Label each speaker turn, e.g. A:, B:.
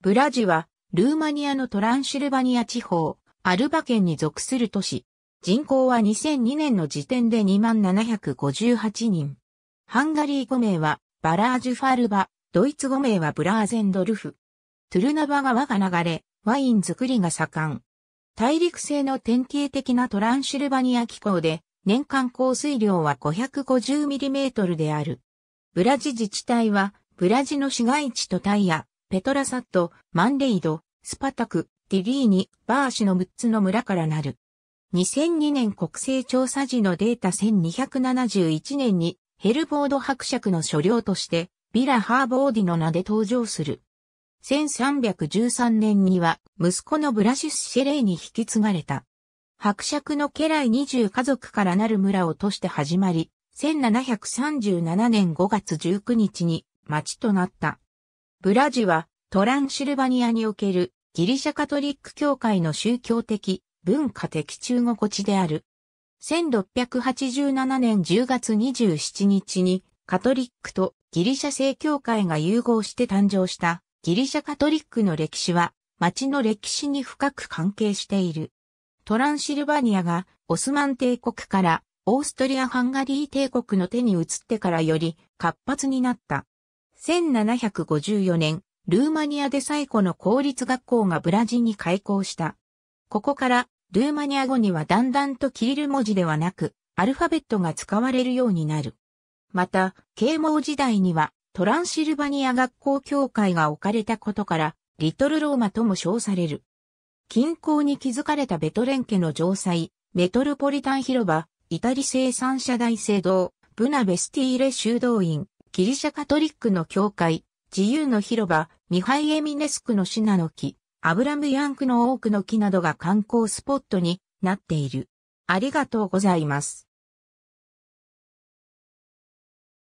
A: ブラジは、ルーマニアのトランシルバニア地方、アルバ県に属する都市。人口は2002年の時点で2758人。ハンガリー語名は、バラージュファルバ、ドイツ語名はブラーゼンドルフ。トゥルナバ川が流れ、ワイン作りが盛ん。大陸性の典型的なトランシルバニア気候で、年間降水量は 550mm である。ブラジ自治体は、ブラジの市街地とタイヤ、ペトラサット、マンレイド、スパタク、ティリーニ、バーシの6つの村からなる。2002年国勢調査時のデータ1271年にヘルボード伯爵の所領としてビラ・ハーボーディの名で登場する。1313年には息子のブラシス・シェレイに引き継がれた。伯爵の家来20家族からなる村をとして始まり、1737年5月19日に町となった。ブラジはトランシルバニアにおけるギリシャカトリック教会の宗教的、文化的中国地である。1687年10月27日にカトリックとギリシャ正教会が融合して誕生したギリシャカトリックの歴史は町の歴史に深く関係している。トランシルバニアがオスマン帝国からオーストリア・ハンガリー帝国の手に移ってからより活発になった。1754年、ルーマニアで最古の公立学校がブラジンに開校した。ここから、ルーマニア語にはだんだんとキリル文字ではなく、アルファベットが使われるようになる。また、啓蒙時代には、トランシルバニア学校協会が置かれたことから、リトルローマとも称される。近郊に築かれたベトレン家の城塞、メトルポリタン広場、イタリ生産者大聖堂、ブナベスティーレ修道院、ギリシャカトリックの教会、自由の広場、ミハイエミネスクのシナの木、アブラムヤンクの多くの木などが観光スポットになっている。ありがとうございます。